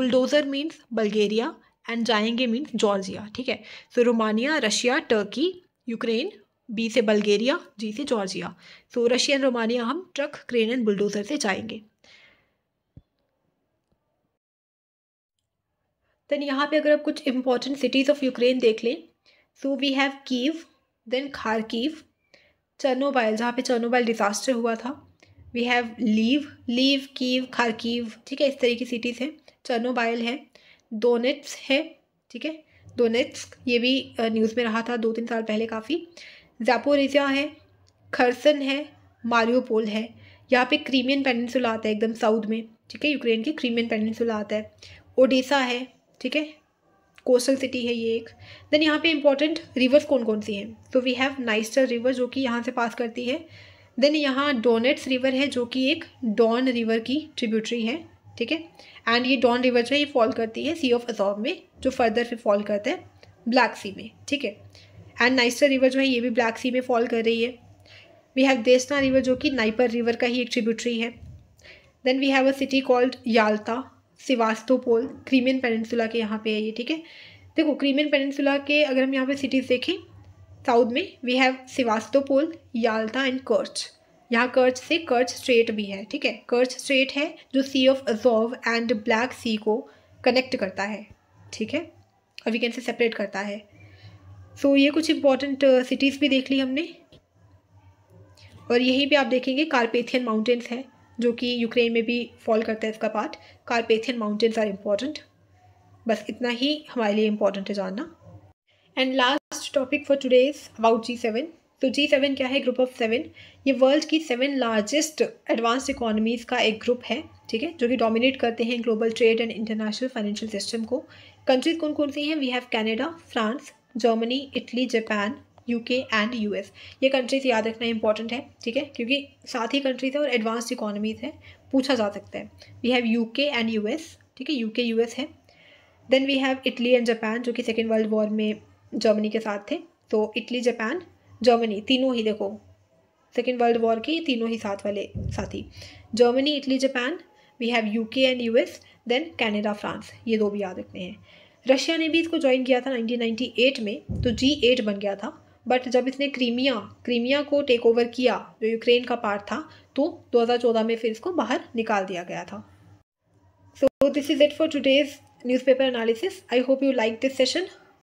bulldozer means Bulgaria and जाएंगे मीन्स जॉर्जिया ठीक है so Romania Russia Turkey Ukraine B से बल्गेरिया जी से Georgia so Russia and Romania हम ट्रक क्रेन एंड बुलडोज़र से जाएंगे देन यहाँ पे अगर आप कुछ इंपॉर्टेंट सिटीज़ ऑफ यूक्रेन देख लें so we have Kyiv then Kharkiv Chernobyl जहाँ पे चर्नोबाइल डिज़ास्टर हुआ था we have Lviv Lviv Kyiv Kharkiv ठीक है इस तरह की सिटीज़ हैं चर्नोबाइल है दोनेट्स है ठीक है दोनेट्स ये भी न्यूज़ में रहा था दो तीन साल पहले काफ़ी जैपोरिजिया है खरसन है मारियोपोल है यहाँ पे क्रीमियन पेनिनसुला आता है एकदम साउथ में ठीक है यूक्रेन के क्रीमियन पेनिनसुला आता है ओडिशा है ठीक है कोस्टल सिटी है ये एक देन यहाँ पे इंपॉर्टेंट रिवर्स कौन कौन सी हैं तो वी हैव नाइस्टर रिवर जो कि यहाँ से पास करती है देन यहाँ डोनेट्स रिवर है जो कि एक डॉन रिवर की ट्रिब्यूटरी है ठीक है एंड ये डॉन रिवर जो है ये फॉल करती है सी ऑफ अजॉब में जो फर्दर फिर फॉल करता है ब्लैक सी में ठीक है एंड नाइस्टर रिवर जो है ये भी ब्लैक सी में फॉल कर रही है वी हैव देसना रिवर जो कि नाइपर रिवर का ही एक ट्रिब्यूटरी है then we have a city called Yalta Sevastopol Crimean peninsula के यहाँ पे है ये ठीक है देखो क्रीमियन पेनसुला के अगर हम यहाँ पे सिटीज़ देखें साउथ में we have Sevastopol Yalta and Kerch यहाँ कर्च से कर्च स्ट्रेट भी है ठीक है कर्च स्ट्रेट है जो sea of Azov and black sea को कनेक्ट करता है ठीक है और वी कैन से सेपरेट करता है सो so, ये कुछ इंपॉर्टेंट सिटीज़ uh, भी देख ली हमने और यहीं पे आप देखेंगे कारपेथियन माउंटेंस है जो कि यूक्रेन में भी फॉल करता है इसका part Carpathian mountains are important बस इतना ही हमारे लिए इम्पॉर्टेंट है जानना and last topic for today is about G seven तो जी सेवन क्या है ग्रुप ऑफ सेवन ये वर्ल्ड की सेवन लार्जेस्ट एडवांस्ड इकोनॉमीज़ का एक ग्रुप है ठीक है जो कि डोमिनेट करते हैं global trade and international financial system को कंट्रीज कौन कौन सी हैं we have Canada France Germany Italy Japan UK and US ये कंट्रीज याद रखना इंपॉर्टेंट है ठीक है क्योंकि साथ ही कंट्रीज है और एडवांस इकोनॉमीज है पूछा जा सकता है we have UK and US ठीक है यूके यूएस है then we have Italy and Japan जो कि सेकेंड वर्ल्ड वॉर में जर्मनी के साथ थे तो इटली जापान जर्मनी तीनों ही देखो सेकेंड वर्ल्ड वॉर के तीनों ही साथ वाले साथी Germany Italy Japan we have U K and U S then Canada France ये दो भी याद रखने हैं रशिया ने भी इसको ज्वाइन किया था 1998 में तो जी एट बन गया था बट जब इसने क्रीमिया क्रीमिया को टेक ओवर किया जो यूक्रेन का पार्ट था तो 2014 में फिर इसको बाहर निकाल दिया गया था so this is it for today's newspaper analysis I hope you like this session